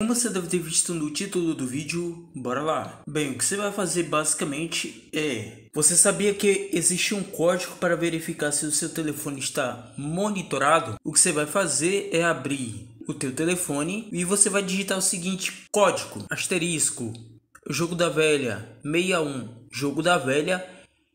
Como você deve ter visto no título do vídeo, bora lá! Bem, o que você vai fazer basicamente é... Você sabia que existe um código para verificar se o seu telefone está monitorado? O que você vai fazer é abrir o teu telefone e você vai digitar o seguinte código, asterisco, jogo da velha, 61, jogo da velha,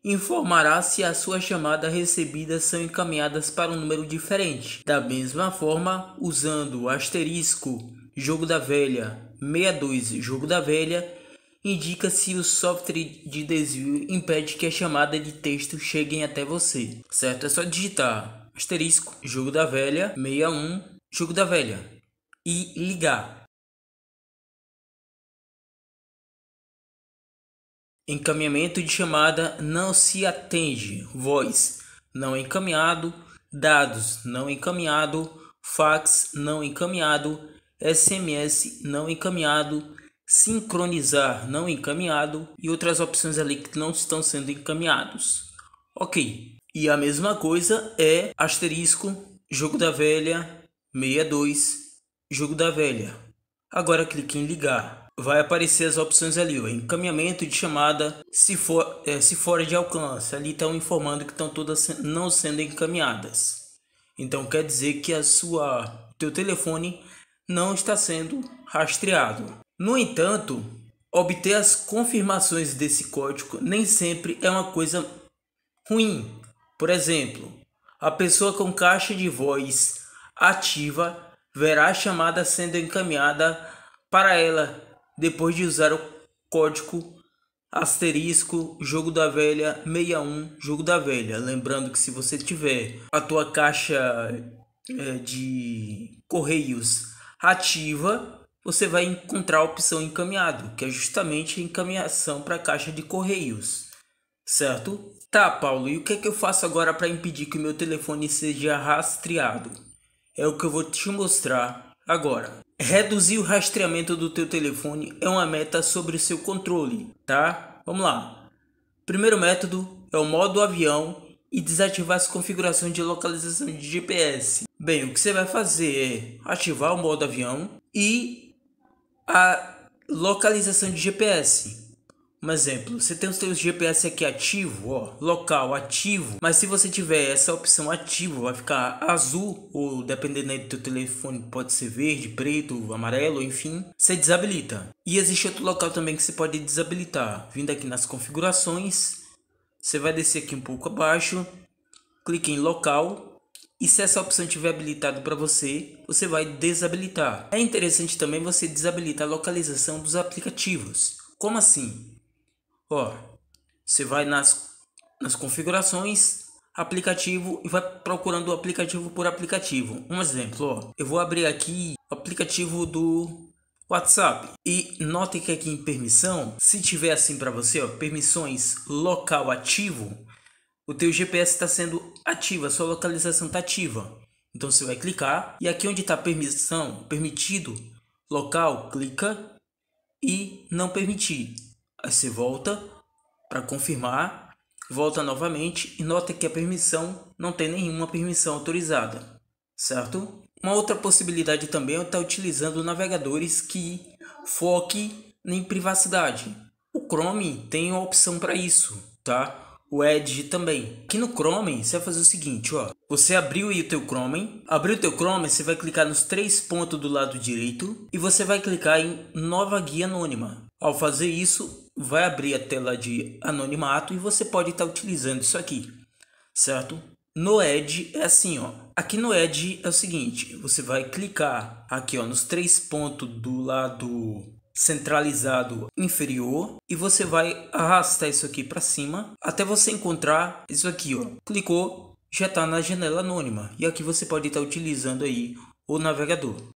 informará se as suas chamadas recebidas são encaminhadas para um número diferente. Da mesma forma, usando o asterisco jogo da velha 62, jogo da velha, indica se o software de desvio impede que a chamada de texto cheguem até você. Certo? É só digitar asterisco, jogo da velha 61, jogo da velha e ligar. Encaminhamento de chamada não se atende. Voz não encaminhado, dados não encaminhado, fax não encaminhado, SMS não encaminhado, sincronizar não encaminhado e outras opções ali que não estão sendo encaminhados. Ok. E a mesma coisa é asterisco, jogo da velha, 62, jogo da velha. Agora clique em ligar. Vai aparecer as opções ali, o encaminhamento de chamada, se, for, é, se fora de alcance. Ali estão informando que estão todas não sendo encaminhadas. Então quer dizer que a sua, teu telefone não está sendo rastreado. No entanto, obter as confirmações desse código nem sempre é uma coisa ruim. Por exemplo, a pessoa com caixa de voz ativa verá a chamada sendo encaminhada para ela depois de usar o código asterisco jogo da velha 61 jogo da velha lembrando que se você tiver a tua caixa é, de correios ativa, você vai encontrar a opção encaminhado, que é justamente a encaminhação para a caixa de correios, certo? Tá, Paulo, e o que é que eu faço agora para impedir que o meu telefone seja rastreado? É o que eu vou te mostrar agora. Reduzir o rastreamento do teu telefone é uma meta sobre o seu controle, tá? Vamos lá. Primeiro método é o modo avião e desativar as configurações de localização de GPS. Bem, o que você vai fazer é ativar o modo avião e a localização de GPS. Um exemplo, você tem os teus GPS aqui ativo, ó, local ativo, mas se você tiver essa opção ativa, vai ficar azul, ou dependendo do teu telefone, pode ser verde, preto, amarelo, enfim, você desabilita. E existe outro local também que você pode desabilitar, vindo aqui nas configurações, você vai descer aqui um pouco abaixo, clique em local, e se essa opção estiver habilitada para você, você vai desabilitar. É interessante também você desabilitar a localização dos aplicativos. Como assim? Ó, você vai nas, nas configurações, aplicativo e vai procurando aplicativo por aplicativo. Um exemplo, ó, eu vou abrir aqui o aplicativo do WhatsApp. E note que aqui em permissão, se tiver assim para você, ó, permissões local ativo, o teu GPS está sendo ativo, a sua localização está ativa. Então você vai clicar e aqui onde está permissão, permitido, local, clica e não permitir. Aí você volta para confirmar, volta novamente e nota que a permissão não tem nenhuma permissão autorizada, certo? Uma outra possibilidade também é estar tá utilizando navegadores que foque em privacidade. O Chrome tem uma opção para isso, tá? o Edge também. Aqui no Chrome, você vai fazer o seguinte, ó. Você abriu o teu Chrome, abriu o teu Chrome, você vai clicar nos três pontos do lado direito e você vai clicar em Nova Guia Anônima. Ao fazer isso, vai abrir a tela de anonimato e você pode estar tá utilizando isso aqui, certo? No Edge é assim, ó. Aqui no Edge é o seguinte, você vai clicar aqui, ó, nos três pontos do lado centralizado inferior e você vai arrastar isso aqui para cima até você encontrar isso aqui ó clicou já está na janela anônima e aqui você pode estar tá utilizando aí o navegador